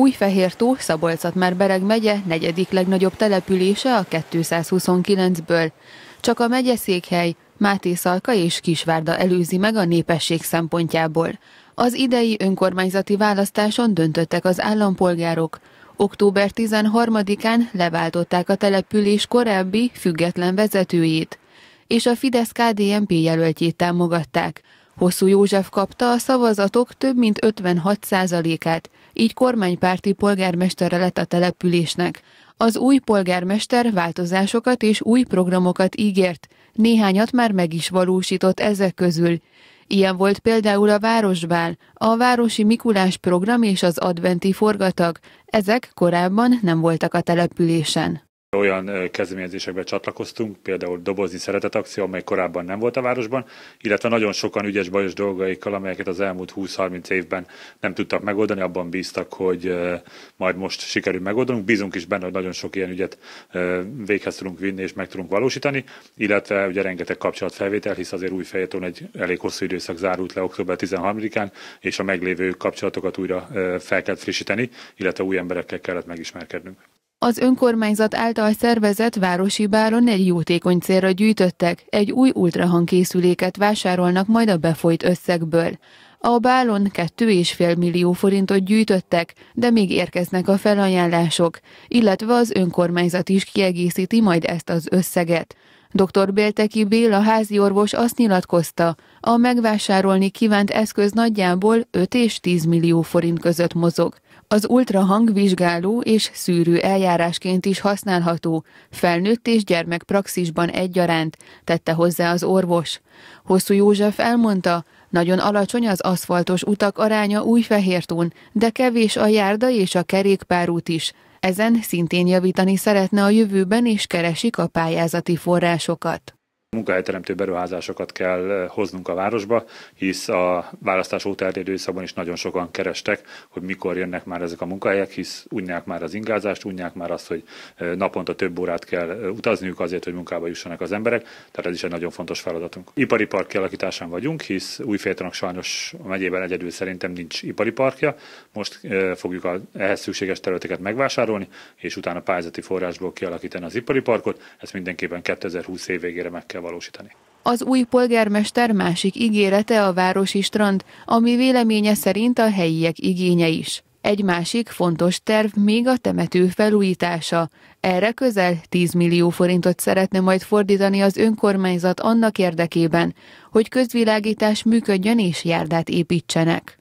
Újfehértó, bereg megye negyedik legnagyobb települése a 229-ből. Csak a székhely, Máté Szalka és Kisvárda előzi meg a népesség szempontjából. Az idei önkormányzati választáson döntöttek az állampolgárok. Október 13-án leváltották a település korábbi független vezetőjét, és a Fidesz-KDNP jelöltjét támogatták. Hosszú József kapta a szavazatok több mint 56%-át, így kormánypárti polgármestere lett a településnek. Az új polgármester változásokat és új programokat ígért, néhányat már meg is valósított ezek közül. Ilyen volt például a Városbál, a Városi Mikulás program és az Adventi forgatag, ezek korábban nem voltak a településen. Olyan kezdeményezésekbe csatlakoztunk, például Dobozni Szeretet Akció, amely korábban nem volt a városban, illetve nagyon sokan ügyes bajos dolgaikkal, amelyeket az elmúlt 20-30 évben nem tudtak megoldani, abban bíztak, hogy majd most sikerül megoldanunk. Bízunk is benne, hogy nagyon sok ilyen ügyet véghez tudunk vinni és meg tudunk valósítani, illetve ugye rengeteg kapcsolatfelvétel, hisz azért új fejetón egy elég hosszú időszak zárult le október 13-án, és a meglévő kapcsolatokat újra fel kell frissíteni, illetve új emberekkel kellett megismerkednünk. Az önkormányzat által szervezett városi báron egy jótékony célra gyűjtöttek, egy új ultrahangkészüléket vásárolnak majd a befolyt összegből. A bálon 2,5 millió forintot gyűjtöttek, de még érkeznek a felajánlások, illetve az önkormányzat is kiegészíti majd ezt az összeget. Dr. Bélteki Béla házi orvos azt nyilatkozta, a megvásárolni kívánt eszköz nagyjából 5 és 10 millió forint között mozog. Az ultrahangvizsgáló és szűrő eljárásként is használható, felnőtt és gyermek praxisban egyaránt, tette hozzá az orvos. Hosszú József elmondta, nagyon alacsony az aszfaltos utak aránya Újfehértón, de kevés a járda és a kerékpárút is. Ezen szintén javítani szeretne a jövőben és keresik a pályázati forrásokat. Munkahelyteremtő beruházásokat kell eh, hoznunk a városba, hisz a választás óta időszakban is nagyon sokan kerestek, hogy mikor jönnek már ezek a munkahelyek, hisz unják már az ingázást, unják már azt, hogy eh, naponta több órát kell eh, utazniuk azért, hogy munkába jussanak az emberek, tehát ez is egy nagyon fontos feladatunk. Ipari park kialakításán vagyunk, hisz új sajnos a megyében egyedül szerintem nincs ipari parkja, most fogjuk a ehhez szükséges területeket megvásárolni, és utána pályázati forrásból kialakítani az ipari parkot, ezt mindenképpen 2020 év végére meg kell kell valósítani. Az új polgármester másik ígérete a városi strand, ami véleménye szerint a helyiek igénye is. Egy másik fontos terv még a temető felújítása. Erre közel 10 millió forintot szeretne majd fordítani az önkormányzat annak érdekében, hogy közvilágítás működjön és járdát építsenek.